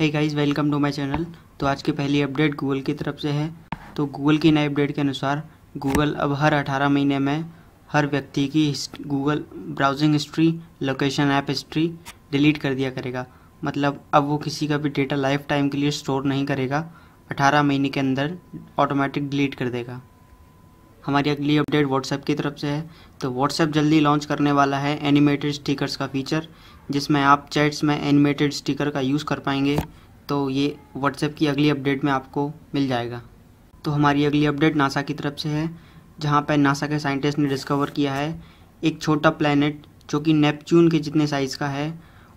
है guys welcome to my channel तो आज की पहली अपडेट गूगल की तरफ से है तो गूगल की नए अपडेट के अनुसार गूगल अब हर 18 महीने में हर व्यक्ति की Google browsing history location app history delete कर दिया करेगा मतलब अब वो किसी का भी डेटा लाइफ टाइम के लिए स्टोर नहीं करेगा 18 महीने के अंदर ऑटोमेटिक डिलीट कर देगा हमारी अगली अपडेट व्हाट्सएप की तरफ से है तो व्हाट्सएप जल्दी लॉन्च करने वाला है एनिमेटेड स्टिकर्स का फीचर जिसमें आप चैट्स में एनिमेटेड स्टिकर का यूज़ कर पाएंगे तो ये व्हाट्सएप की अगली अपडेट में आपको मिल जाएगा तो हमारी अगली अपडेट नासा की तरफ से है जहाँ पर नासा के साइंटिस्ट ने डिस्कवर किया है एक छोटा प्लानट जो कि नेपच्यून के जितने साइज़ का है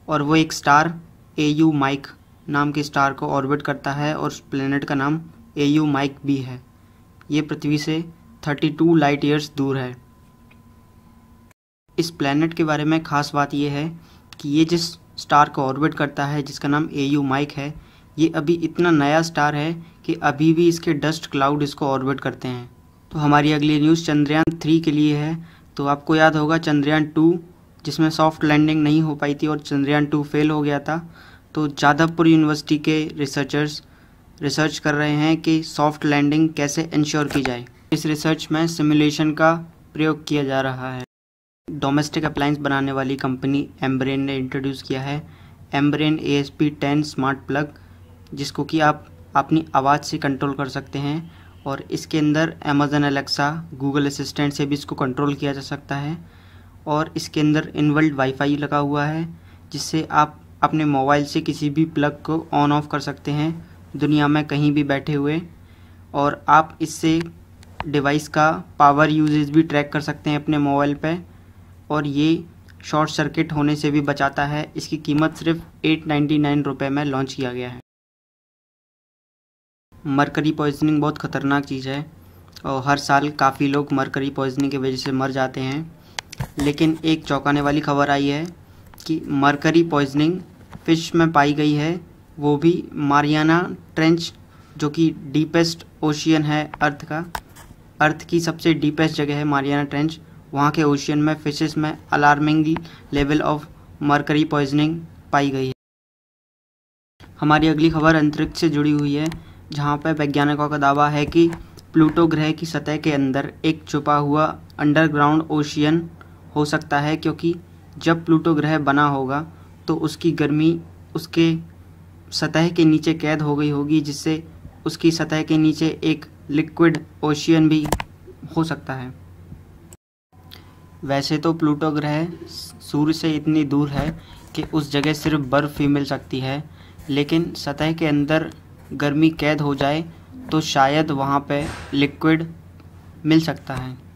और वो एक स्टार ए यू माइक नाम के स्टार को ऑर्बिट करता है और उस प्लानट का नाम ए यू माइक भी है ये पृथ्वी से 32 लाइट ईयर्स दूर है इस प्लैनेट के बारे में ख़ास बात यह है कि ये जिस स्टार को ऑर्बिट करता है जिसका नाम ए यू माइक है ये अभी इतना नया स्टार है कि अभी भी इसके डस्ट क्लाउड इसको ऑर्बिट करते हैं तो हमारी अगली न्यूज़ चंद्रयान थ्री के लिए है तो आपको याद होगा चंद्रयान टू जिसमें सॉफ्ट लैंडिंग नहीं हो पाई थी और चंद्रयान टू फेल हो गया था तो जादवपुर यूनिवर्सिटी के रिसर्चर्स रिसर्च कर रहे हैं कि सॉफ्ट लैंडिंग कैसे इंश्योर की जाए इस रिसर्च में सिमुलेशन का प्रयोग किया जा रहा है डोमेस्टिक अप्लायंस बनाने वाली कंपनी एम्ब्रेन ने इंट्रोड्यूस किया है Ambrane A S P ten smart plug जिसको कि आप अपनी आवाज़ से कंट्रोल कर सकते हैं और इसके अंदर अमेज़न एलेक्सा गूगल असिस्टेंट से भी इसको कंट्रोल किया जा सकता है और इसके अंदर इनवर्ल्ड वाईफाई लगा हुआ है जिससे आप अपने मोबाइल से किसी भी प्लग को ऑन ऑफ कर सकते हैं दुनिया में कहीं भी बैठे हुए और आप इससे डिवाइस का पावर यूजेज भी ट्रैक कर सकते हैं अपने मोबाइल पे और ये शॉर्ट सर्किट होने से भी बचाता है इसकी कीमत सिर्फ एट नाइन्टी नाइन रुपये में लॉन्च किया गया है मरकरी पॉइजनिंग बहुत ख़तरनाक चीज़ है और हर साल काफ़ी लोग मरकरी पॉइजनिंग की वजह से मर जाते हैं लेकिन एक चौंकाने वाली खबर आई है कि मरकरी पॉइजनिंग फिश में पाई गई है वो भी मारियाना ट्रेंच जो कि डीपेस्ट ओशियन है अर्थ का अर्थ की सबसे डीपेस्ट जगह है मारियाना ट्रेंच वहाँ के ओशियन में फिशेस में alarming level of mercury poisoning पाई गई है हमारी अगली खबर अंतरिक्ष से जुड़ी हुई है जहाँ पर वैज्ञानिकों का दावा है कि प्लूटो ग्रह की सतह के अंदर एक छुपा हुआ अंडरग्राउंड ओशियन हो सकता है क्योंकि जब प्लूटो ग्रह बना होगा तो उसकी गर्मी उसके सतह के नीचे कैद हो गई होगी जिससे उसकी सतह के नीचे एक लिक्विड ओशियन भी हो सकता है वैसे तो प्लूटो ग्रह सूर्य से इतनी दूर है कि उस जगह सिर्फ बर्फ़ ही मिल सकती है लेकिन सतह के अंदर गर्मी कैद हो जाए तो शायद वहाँ पे लिक्विड मिल सकता है